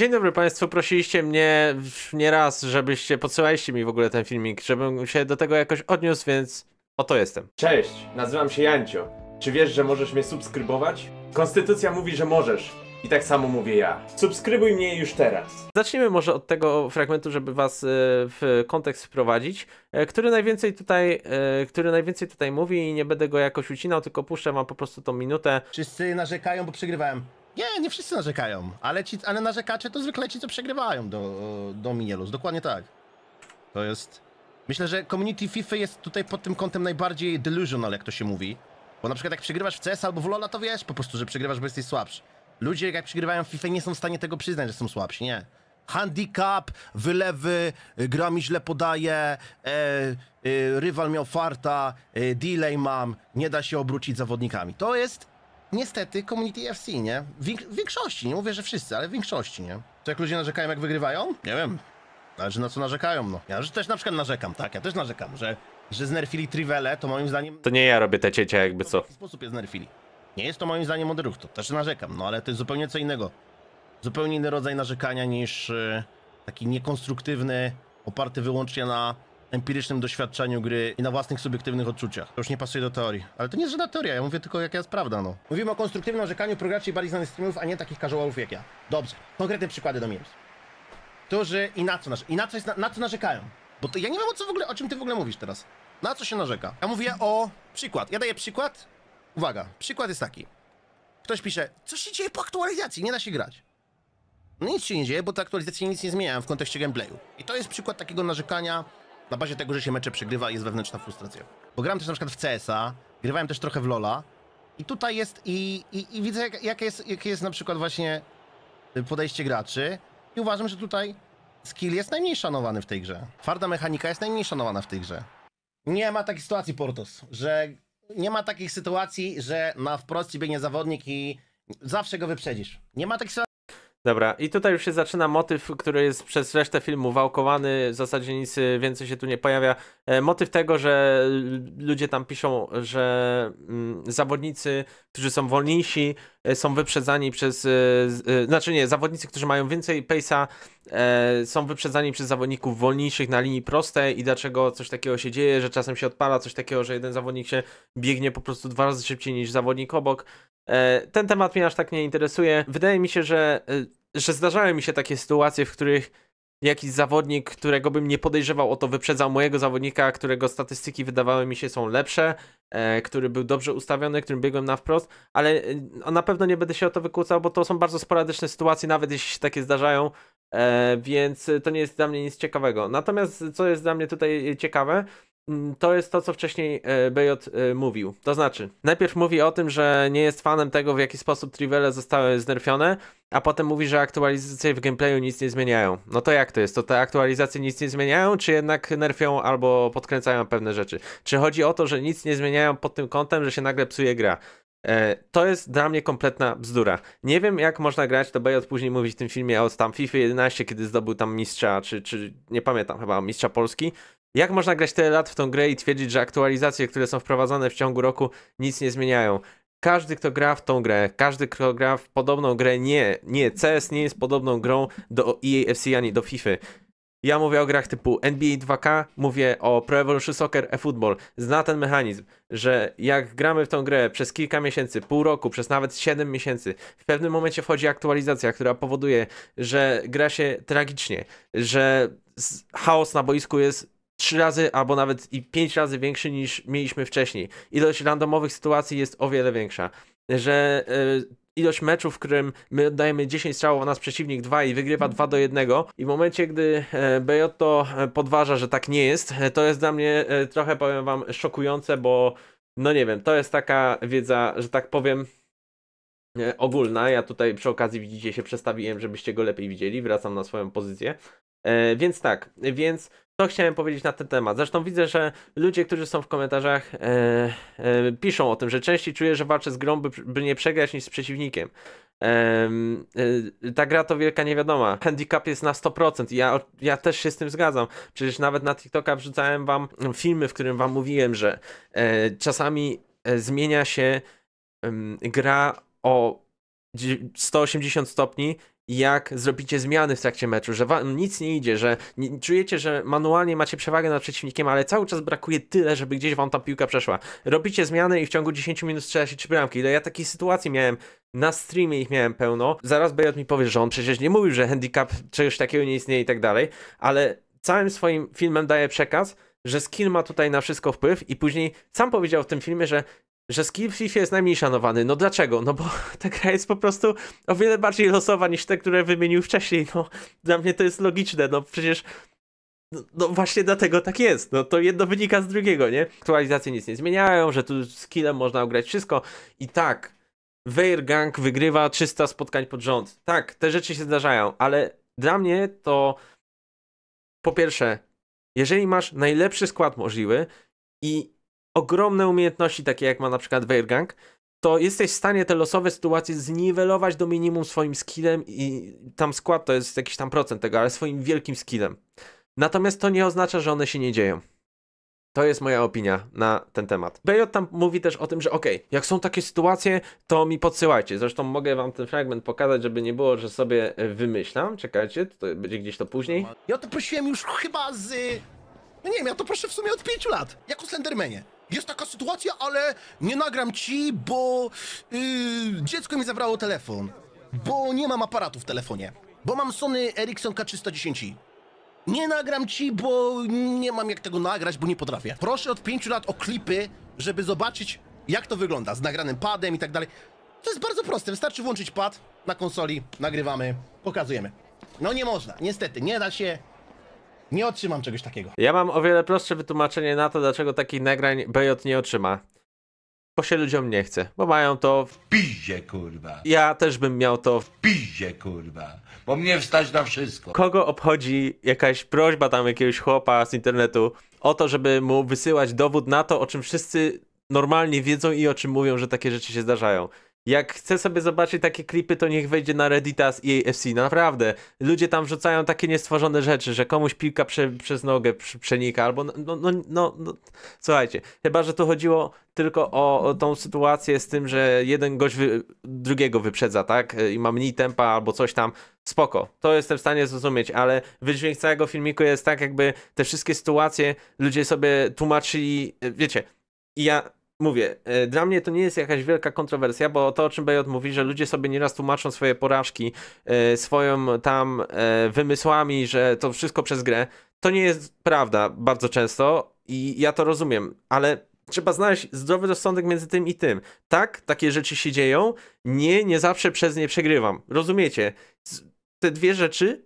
Dzień dobry Państwu, prosiliście mnie nieraz, żebyście podsyłaliście mi w ogóle ten filmik, żebym się do tego jakoś odniósł, więc oto jestem. Cześć, nazywam się Jancio. Czy wiesz, że możesz mnie subskrybować? Konstytucja mówi, że możesz. I tak samo mówię ja. Subskrybuj mnie już teraz. Zacznijmy może od tego fragmentu, żeby was e, w kontekst wprowadzić, e, który najwięcej tutaj, e, który najwięcej tutaj mówi i nie będę go jakoś ucinał, tylko puszczę wam po prostu tą minutę. Wszyscy narzekają, bo przegrywałem. Nie, nie wszyscy narzekają, ale, ci, ale narzekacze to zwykle ci, co przegrywają do, do Minielus, dokładnie tak. To jest... Myślę, że community FIFA jest tutaj pod tym kątem najbardziej delusional, jak to się mówi. Bo na przykład jak przegrywasz w CS albo w LoL'a, to wiesz po prostu, że przegrywasz, bo jesteś słabszy. Ludzie jak przegrywają w FIFA nie są w stanie tego przyznać, że są słabsi, nie. Handicap, wylewy, y, gra mi źle podaje, e, e, rywal miał farta, e, delay mam, nie da się obrócić zawodnikami. To jest niestety Community FC, nie? W większości, nie mówię, że wszyscy, ale w większości, nie? To jak ludzie narzekają, jak wygrywają? Nie wiem. że na co narzekają, no. Ja też na przykład narzekam, tak? Ja też narzekam, że, że znerfili Trivele, to moim zdaniem... To nie ja robię te ciecia, jakby co. W jaki sposób je znerfili? Nie jest to moim zdaniem od ruch, to też narzekam, no ale to jest zupełnie co innego. Zupełnie inny rodzaj narzekania niż e, taki niekonstruktywny, oparty wyłącznie na empirycznym doświadczeniu gry i na własnych subiektywnych odczuciach. To już nie pasuje do teorii. Ale to nie jest żadna teoria, ja mówię tylko jaka jest prawda, no. Mówimy o konstruktywnym orzekaniu programów bardziej znanych streamów, a nie takich casualów jak ja. Dobrze. Konkretne przykłady do minus. Którzy i na co, i na co, jest, na, na co narzekają? Bo to, ja nie wiem o co w ogóle, o czym ty w ogóle mówisz teraz. Na co się narzeka? Ja mówię o przykład. Ja daję przykład. Uwaga, przykład jest taki. Ktoś pisze, co się dzieje po aktualizacji, nie da się grać. No nic się nie dzieje, bo te aktualizacje nic nie zmieniają w kontekście gameplayu. I to jest przykład takiego narzekania na bazie tego, że się mecze przegrywa jest wewnętrzna frustracja. Bo grałem też na przykład w CSa, grywałem też trochę w LoLa i tutaj jest i, i, i widzę jakie jak, jest, jakie jest na przykład właśnie y, podejście graczy i uważam, że tutaj skill jest najmniej szanowany w tej grze. Twarda mechanika jest najmniej szanowana w tej grze. Nie ma takiej sytuacji, Portos, że nie ma takich sytuacji, że na wprost biegnie zawodnik i zawsze go wyprzedzisz. Nie ma takich sytuacji. Dobra, i tutaj już się zaczyna motyw, który jest przez resztę filmu wałkowany, w zasadzie nic y, więcej się tu nie pojawia. E, motyw tego, że y, ludzie tam piszą, że mm, zawodnicy, którzy są wolniejsi, e, są wyprzedzani przez, y, znaczy nie, zawodnicy, którzy mają więcej pace'a, e, są wyprzedzani przez zawodników wolniejszych na linii prostej i dlaczego coś takiego się dzieje, że czasem się odpala coś takiego, że jeden zawodnik się biegnie po prostu dwa razy szybciej niż zawodnik obok. E, ten temat mnie aż tak nie interesuje. Wydaje mi się, że, e, że zdarzały mi się takie sytuacje, w których jakiś zawodnik, którego bym nie podejrzewał o to, wyprzedzał mojego zawodnika, którego statystyki wydawały mi się są lepsze, e, który był dobrze ustawiony, którym biegłem na wprost, ale no, na pewno nie będę się o to wykłócał, bo to są bardzo sporadyczne sytuacje, nawet jeśli się takie zdarzają, więc to nie jest dla mnie nic ciekawego. Natomiast co jest dla mnie tutaj ciekawe, Mm, to jest to, co wcześniej e, Bejot e, mówił. To znaczy, najpierw mówi o tym, że nie jest fanem tego, w jaki sposób trivele zostały znerfione, a potem mówi, że aktualizacje w gameplayu nic nie zmieniają. No to jak to jest? To te aktualizacje nic nie zmieniają, czy jednak nerfią albo podkręcają pewne rzeczy? Czy chodzi o to, że nic nie zmieniają pod tym kątem, że się nagle psuje gra? E, to jest dla mnie kompletna bzdura. Nie wiem, jak można grać, to Bejot później mówi w tym filmie o tam FIFA 11, kiedy zdobył tam mistrza, czy, czy nie pamiętam, chyba mistrza Polski, jak można grać tyle lat w tą grę i twierdzić, że aktualizacje, które są wprowadzane w ciągu roku, nic nie zmieniają? Każdy, kto gra w tą grę, każdy, kto gra w podobną grę, nie, nie, CS nie jest podobną grą do EAFC ani do FIFA. Ja mówię o grach typu NBA 2K, mówię o Pro Evolution Soccer eFootball. Zna ten mechanizm, że jak gramy w tą grę przez kilka miesięcy, pół roku, przez nawet 7 miesięcy, w pewnym momencie wchodzi aktualizacja, która powoduje, że gra się tragicznie, że chaos na boisku jest trzy razy albo nawet i pięć razy większy niż mieliśmy wcześniej. Ilość randomowych sytuacji jest o wiele większa. Że e, ilość meczów, w którym my oddajemy 10 strzałów, a nas przeciwnik 2 i wygrywa 2 do 1 i w momencie, gdy e, Bejotto e, podważa, że tak nie jest, to jest dla mnie trochę, powiem wam, szokujące, bo no nie wiem, to jest taka wiedza, że tak powiem, ogólna. Ja tutaj przy okazji widzicie się przestawiłem, żebyście go lepiej widzieli, wracam na swoją pozycję. Więc tak, więc to chciałem powiedzieć na ten temat. Zresztą widzę, że ludzie, którzy są w komentarzach, e, e, piszą o tym, że częściej czuję, że walczę z grą, by, by nie przegrać niż z przeciwnikiem. E, ta gra to wielka niewiadoma. Handicap jest na 100%. Ja, ja też się z tym zgadzam. Przecież nawet na TikToka wrzucałem wam filmy, w którym wam mówiłem, że e, czasami e, zmienia się gra o 180 stopni, jak zrobicie zmiany w trakcie meczu, że wam nic nie idzie, że nie, czujecie, że manualnie macie przewagę nad przeciwnikiem, ale cały czas brakuje tyle, żeby gdzieś wam ta piłka przeszła. Robicie zmiany i w ciągu 10 minut strzela się trzy bramki. No ja takiej sytuacji miałem na streamie ich miałem pełno. Zaraz Bejot mi powie, że on przecież nie mówił, że handicap czegoś takiego nie istnieje i tak dalej, ale całym swoim filmem daje przekaz, że skill ma tutaj na wszystko wpływ i później sam powiedział w tym filmie, że że skill w FIFA jest najmniej szanowany. No dlaczego? No bo ta gra jest po prostu o wiele bardziej losowa niż te, które wymienił wcześniej. No dla mnie to jest logiczne, no przecież no, no, właśnie dlatego tak jest. No to jedno wynika z drugiego, nie? Aktualizacje nic nie zmieniają, że tu skillem można ugrać wszystko i tak Weir Gang wygrywa 300 spotkań pod rząd. Tak, te rzeczy się zdarzają, ale dla mnie to po pierwsze, jeżeli masz najlepszy skład możliwy i ogromne umiejętności, takie jak ma na przykład Weirgang, to jesteś w stanie te losowe sytuacje zniwelować do minimum swoim skillem i tam skład to jest jakiś tam procent tego, ale swoim wielkim skillem. Natomiast to nie oznacza, że one się nie dzieją. To jest moja opinia na ten temat. Bejot tam mówi też o tym, że okej, okay, jak są takie sytuacje, to mi podsyłajcie. Zresztą mogę wam ten fragment pokazać, żeby nie było, że sobie e, wymyślam. Czekajcie, to będzie gdzieś to później. Ja to prosiłem już chyba z... E, no nie wiem, ja to proszę w sumie od pięciu lat, jak Slendermanie jest taka sytuacja, ale nie nagram ci, bo yy, dziecko mi zabrało telefon. Bo nie mam aparatu w telefonie. Bo mam Sony Ericsson K310. Nie nagram ci, bo nie mam jak tego nagrać, bo nie potrafię. Proszę od pięciu lat o klipy, żeby zobaczyć, jak to wygląda z nagranym padem i tak dalej. To jest bardzo proste, wystarczy włączyć pad na konsoli, nagrywamy, pokazujemy. No nie można, niestety, nie da się, nie otrzymam czegoś takiego. Ja mam o wiele prostsze wytłumaczenie na to, dlaczego takich nagrań BJ nie otrzyma. Bo się ludziom nie chce, bo mają to w pizie, kurwa. Ja też bym miał to w pizie, kurwa. Bo mnie wstać na wszystko. Kogo obchodzi jakaś prośba tam jakiegoś chłopa z internetu o to, żeby mu wysyłać dowód na to, o czym wszyscy normalnie wiedzą i o czym mówią, że takie rzeczy się zdarzają. Jak chce sobie zobaczyć takie klipy, to niech wejdzie na Reddita z EAFC. No naprawdę. Ludzie tam wrzucają takie niestworzone rzeczy, że komuś piłka prze, przez nogę przenika albo. No, no, no, no, no, Słuchajcie, chyba że tu chodziło tylko o, o tą sytuację z tym, że jeden gość wy, drugiego wyprzedza, tak? I ma mniej tempa albo coś tam. Spoko, to jestem w stanie zrozumieć, ale wydźwięk całego filmiku jest tak, jakby te wszystkie sytuacje ludzie sobie tłumaczyli. Wiecie, ja mówię, e, dla mnie to nie jest jakaś wielka kontrowersja, bo to o czym Bejot mówi, że ludzie sobie nieraz tłumaczą swoje porażki e, swoją tam e, wymysłami, że to wszystko przez grę, to nie jest prawda bardzo często i ja to rozumiem, ale trzeba znaleźć zdrowy rozsądek między tym i tym. Tak, takie rzeczy się dzieją, nie, nie zawsze przez nie przegrywam. Rozumiecie? Te dwie rzeczy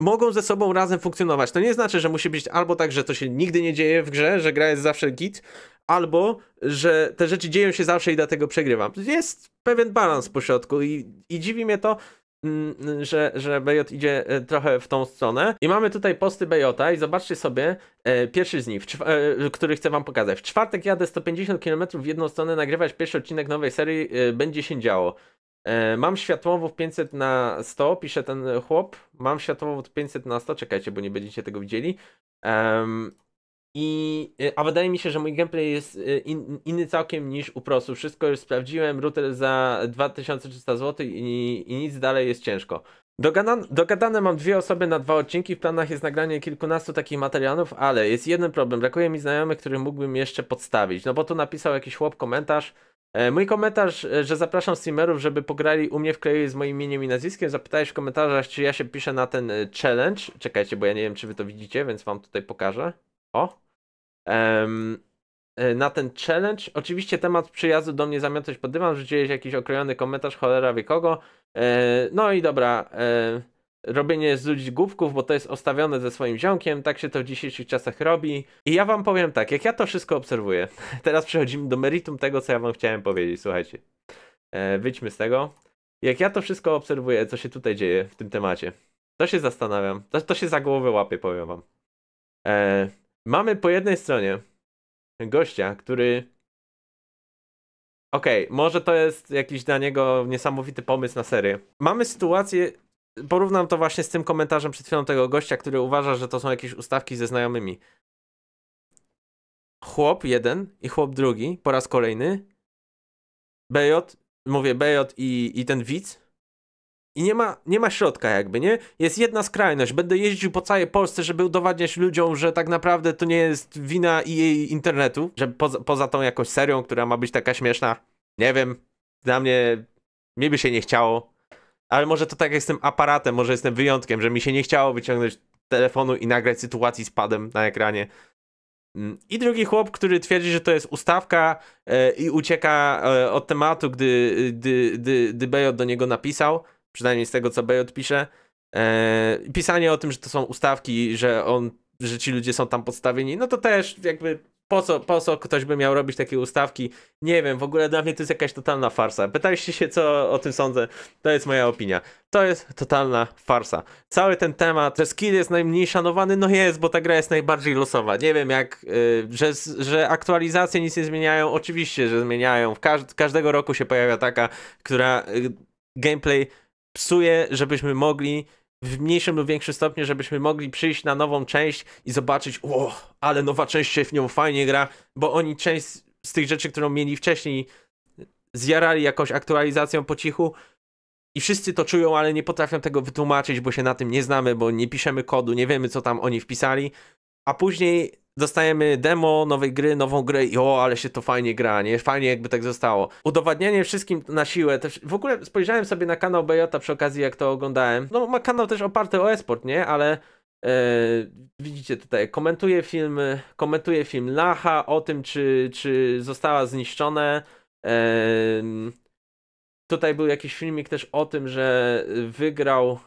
mogą ze sobą razem funkcjonować. To nie znaczy, że musi być albo tak, że to się nigdy nie dzieje w grze, że gra jest zawsze git, albo że te rzeczy dzieją się zawsze i dlatego przegrywam. Jest pewien balans pośrodku i, i dziwi mnie to, mm, że, że idzie e, trochę w tą stronę. I mamy tutaj posty Bejota i zobaczcie sobie e, pierwszy z nich, e, który chcę wam pokazać. W czwartek jadę 150 km w jedną stronę nagrywać pierwszy odcinek nowej serii, e, będzie się działo. E, mam światłowód 500 na 100, pisze ten chłop. Mam światłowód 500 na 100, czekajcie, bo nie będziecie tego widzieli. Ehm, i, y, a wydaje mi się, że mój gameplay jest y, in, inny całkiem niż u prosu. Wszystko już sprawdziłem, router za 2300 zł i, i nic dalej jest ciężko. Dogadane, dogadane mam dwie osoby na dwa odcinki, w planach jest nagranie kilkunastu takich materiałów, ale jest jeden problem, brakuje mi znajomych, których mógłbym jeszcze podstawić, no bo tu napisał jakiś chłop komentarz, e, Mój komentarz, e, że zapraszam streamerów, żeby pograli u mnie w kraju z moim imieniem i nazwiskiem. Zapytałeś w komentarzach, czy ja się piszę na ten e, challenge. Czekajcie, bo ja nie wiem, czy wy to widzicie, więc wam tutaj pokażę. O. Um, na ten challenge. Oczywiście temat przyjazdu do mnie zamiatać pod dywan, rzuciłeś jakiś okrojony komentarz, cholera wie kogo. E, no i dobra, e, robienie z ludzi głupków, bo to jest ostawione ze swoim ziomkiem, tak się to w dzisiejszych czasach robi. I ja wam powiem tak, jak ja to wszystko obserwuję, teraz przechodzimy do meritum tego, co ja wam chciałem powiedzieć, słuchajcie. E, wyjdźmy z tego. Jak ja to wszystko obserwuję, co się tutaj dzieje w tym temacie, to się zastanawiam, to, to się za głowę łapie, powiem wam. E, Mamy po jednej stronie gościa, który. Okej, okay, może to jest jakiś dla niego niesamowity pomysł na serię. Mamy sytuację, porównam to właśnie z tym komentarzem przed chwilą tego gościa, który uważa, że to są jakieś ustawki ze znajomymi. Chłop jeden i chłop drugi po raz kolejny. Bejot, mówię Bejot i, i ten widz i nie ma, nie ma środka jakby, nie? Jest jedna skrajność. Będę jeździł po całej Polsce, żeby udowadniać ludziom, że tak naprawdę to nie jest wina jej internetu, że poza, poza tą jakąś serią, która ma być taka śmieszna, nie wiem, dla mnie, mi by się nie chciało, ale może to tak jak z tym aparatem, może jestem wyjątkiem, że mi się nie chciało wyciągnąć telefonu i nagrać sytuacji z padem na ekranie. Mm. I drugi chłop, który twierdzi, że to jest ustawka e, i ucieka e, od tematu, gdy, gdy, gdy, gdy do niego napisał przynajmniej z tego co Bejot pisze. Eee, pisanie o tym, że to są ustawki, że on, że ci ludzie są tam podstawieni, no to też jakby po co, po co ktoś by miał robić takie ustawki? Nie wiem, w ogóle dla mnie to jest jakaś totalna farsa. Pytaliście się, co o tym sądzę. To jest moja opinia. To jest totalna farsa. Cały ten temat, że skill jest najmniej szanowany, no jest, bo ta gra jest najbardziej losowa. Nie wiem, jak, yy, że, że aktualizacje nic nie zmieniają. Oczywiście, że zmieniają. Każ każdego roku się pojawia taka, która yy, gameplay psuje, żebyśmy mogli w mniejszym lub większym stopniu, żebyśmy mogli przyjść na nową część i zobaczyć, o, ale nowa część się w nią fajnie gra, bo oni część z tych rzeczy, którą mieli wcześniej, zjarali jakąś aktualizacją po cichu i wszyscy to czują, ale nie potrafią tego wytłumaczyć, bo się na tym nie znamy, bo nie piszemy kodu, nie wiemy, co tam oni wpisali, a później dostajemy demo nowej gry, nową grę i o, ale się to fajnie gra, nie? Fajnie jakby tak zostało. Udowadnianie wszystkim na siłę też, w ogóle spojrzałem sobie na kanał Bejota przy okazji jak to oglądałem, no ma kanał też oparty o esport, nie? Ale e, widzicie tutaj, komentuje film, komentuje film Lacha o tym, czy, czy została zniszczone, e, Tutaj był jakiś filmik też o tym, że wygrał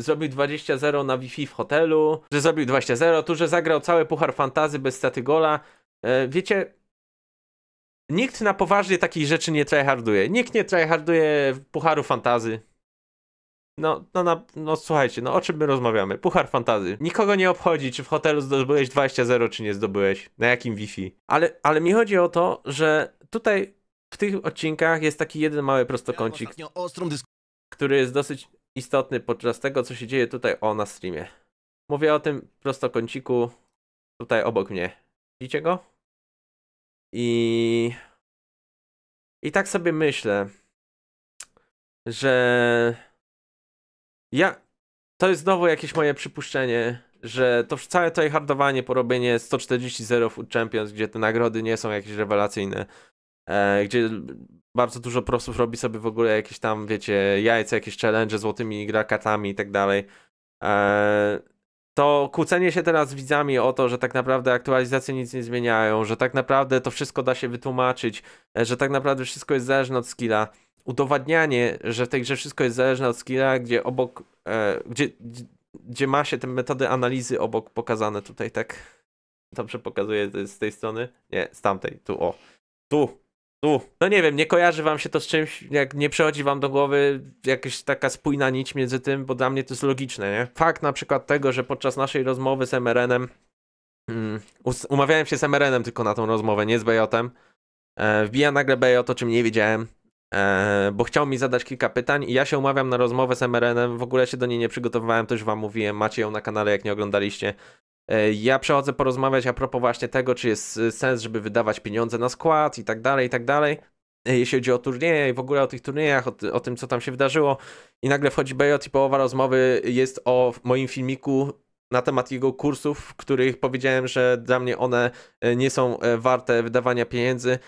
zrobił 20-0 na Wi-Fi w hotelu, że zrobił 20-0, tu, że zagrał cały puchar fantazy bez staty gola. E, wiecie, nikt na poważnie takich rzeczy nie tryharduje. Nikt nie tryharduje pucharu fantazy. No, no, no, no słuchajcie, no o czym my rozmawiamy? Puchar fantazy. Nikogo nie obchodzi, czy w hotelu zdobyłeś 20-0, czy nie zdobyłeś. Na jakim Wi-Fi. Ale, ale mi chodzi o to, że tutaj w tych odcinkach jest taki jeden mały prostokącik, który jest dosyć istotny podczas tego, co się dzieje tutaj o na streamie. Mówię o tym prostokąciku tutaj obok mnie. Widzicie go? I... I tak sobie myślę, że ja... To jest znowu jakieś moje przypuszczenie, że to całe to hardowanie, porobienie 140 zerów u Champions, gdzie te nagrody nie są jakieś rewelacyjne, E, gdzie bardzo dużo prosów robi sobie w ogóle jakieś tam, wiecie, jajce, jakieś challenge złotymi grakatami i tak dalej. E, to kłócenie się teraz z widzami o to, że tak naprawdę aktualizacje nic nie zmieniają, że tak naprawdę to wszystko da się wytłumaczyć, e, że tak naprawdę wszystko jest zależne od skilla. Udowadnianie, że w tej grze wszystko jest zależne od skilla, gdzie obok, gdzie, gdzie ma się te metody analizy obok pokazane tutaj, tak? Dobrze pokazuję z tej strony? Nie, z tamtej, tu o. Tu, u, no nie wiem, nie kojarzy wam się to z czymś, jak nie przechodzi wam do głowy jakaś taka spójna nić między tym, bo dla mnie to jest logiczne, nie? Fakt na przykład tego, że podczas naszej rozmowy z MRN-em, um, mm, umawiałem się z MRN-em tylko na tą rozmowę, nie z Bejotem, e, wbija nagle Bejot, o czym nie wiedziałem, e, bo chciał mi zadać kilka pytań i ja się umawiam na rozmowę z MRN-em, w ogóle się do niej nie przygotowywałem, też wam mówiłem, macie ją na kanale, jak nie oglądaliście, E, ja przechodzę porozmawiać a propos właśnie tego, czy jest y, sens, żeby wydawać pieniądze na skład i tak dalej, i tak dalej. E, jeśli chodzi o turnieje i w ogóle o tych turniejach, o, o tym, co tam się wydarzyło. I nagle wchodzi Bejot i połowa rozmowy jest o moim filmiku na temat jego kursów, w których powiedziałem, że dla mnie one e, nie są warte wydawania pieniędzy.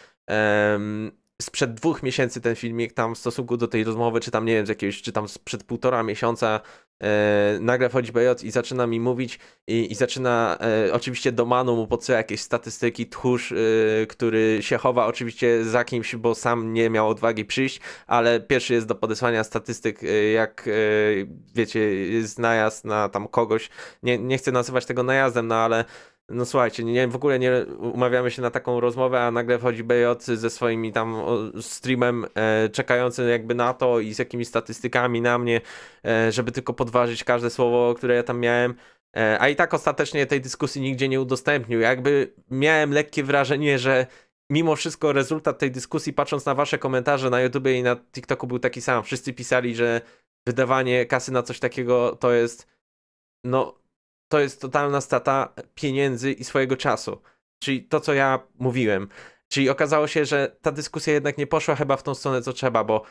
Um, sprzed dwóch miesięcy ten filmik tam w stosunku do tej rozmowy, czy tam nie wiem, z jakiegoś, czy tam sprzed półtora miesiąca yy, nagle wchodzi Bejot i zaczyna mi mówić i, i zaczyna yy, oczywiście do manu mu co jakieś statystyki, tchórz, yy, który się chowa oczywiście za kimś, bo sam nie miał odwagi przyjść, ale pierwszy jest do podesłania statystyk, jak wiecie, jest najazd na tam kogoś, nie, nie chcę nazywać tego najazdem, no ale no słuchajcie, nie, w ogóle nie umawiamy się na taką rozmowę, a nagle wchodzi BJ ze swoimi tam streamem e, czekający jakby na to i z jakimiś statystykami na mnie, e, żeby tylko podważyć każde słowo, które ja tam miałem. E, a i tak ostatecznie tej dyskusji nigdzie nie udostępnił. Jakby miałem lekkie wrażenie, że mimo wszystko rezultat tej dyskusji, patrząc na wasze komentarze na YouTubie i na TikToku był taki sam. Wszyscy pisali, że wydawanie kasy na coś takiego to jest no to jest totalna strata pieniędzy i swojego czasu. Czyli to, co ja mówiłem. Czyli okazało się, że ta dyskusja jednak nie poszła chyba w tą stronę, co trzeba, bo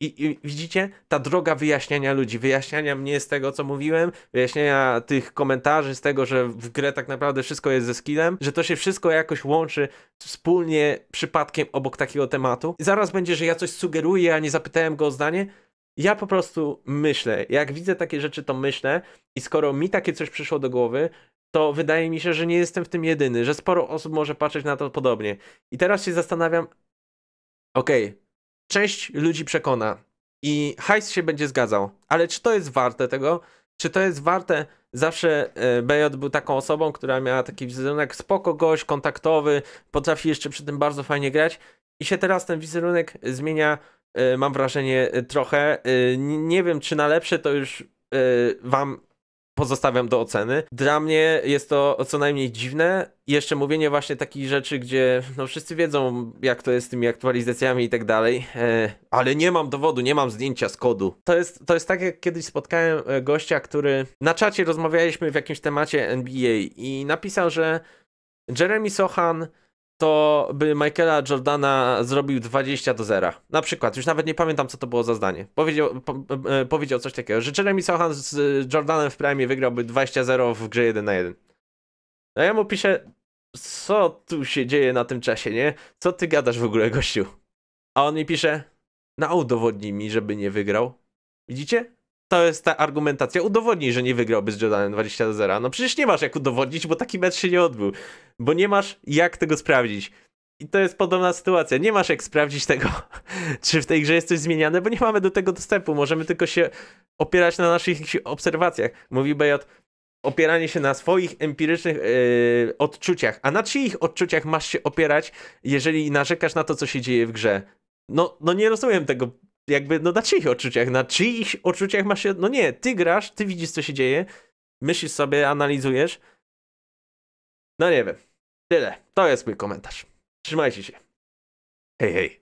i, I, widzicie, ta droga wyjaśniania ludzi, wyjaśniania mnie z tego, co mówiłem, wyjaśniania tych komentarzy z tego, że w grę tak naprawdę wszystko jest ze skillem, że to się wszystko jakoś łączy wspólnie przypadkiem obok takiego tematu. I zaraz będzie, że ja coś sugeruję, a nie zapytałem go o zdanie ja po prostu myślę, jak widzę takie rzeczy, to myślę i skoro mi takie coś przyszło do głowy, to wydaje mi się, że nie jestem w tym jedyny, że sporo osób może patrzeć na to podobnie. I teraz się zastanawiam, okej, okay, część ludzi przekona i hajs się będzie zgadzał, ale czy to jest warte tego? Czy to jest warte? Zawsze e, BJ był taką osobą, która miała taki wizerunek spoko gość, kontaktowy, potrafi jeszcze przy tym bardzo fajnie grać i się teraz ten wizerunek zmienia E, mam wrażenie e, trochę. E, nie wiem, czy na lepsze to już wam pozostawiam do oceny. Dla mnie jest to co najmniej dziwne. Jeszcze mówienie właśnie takich rzeczy, gdzie no wszyscy wiedzą, jak to jest z tymi aktualizacjami i tak dalej, ale nie mam dowodu, nie mam zdjęcia z kodu. To jest, to jest tak, jak kiedyś spotkałem gościa, który na czacie rozmawialiśmy w jakimś temacie NBA i napisał, że Jeremy Sohan to by Michaela Jordana zrobił 20 do 0. Na przykład, już nawet nie pamiętam, co to było za zdanie. Powiedział, po, e, powiedział coś takiego, że Jeremy Sohan z Jordanem w prime wygrałby 20-0 w grze 1 na 1. A ja mu piszę, co tu się dzieje na tym czasie, nie? Co ty gadasz w ogóle, gościu? A on mi pisze, no udowodnij mi, żeby nie wygrał. Widzicie? to jest ta argumentacja. Udowodnij, że nie wygrałby z Jordanem 20 do 0. No przecież nie masz jak udowodnić, bo taki mecz się nie odbył. Bo nie masz jak tego sprawdzić. I to jest podobna sytuacja. Nie masz jak sprawdzić tego, czy w tej grze jest coś zmieniane, bo nie mamy do tego dostępu. Możemy tylko się opierać na naszych obserwacjach. Mówi Bejot, opieranie się na swoich empirycznych yy, odczuciach. A na czyich odczuciach masz się opierać, jeżeli narzekasz na to, co się dzieje w grze? No, no nie rozumiem tego jakby no na czyich odczuciach? Na czyich odczuciach masz się... No nie, ty grasz, ty widzisz co się dzieje, myślisz sobie, analizujesz. No nie wiem. Tyle. To jest mój komentarz. Trzymajcie się. Hej, hej.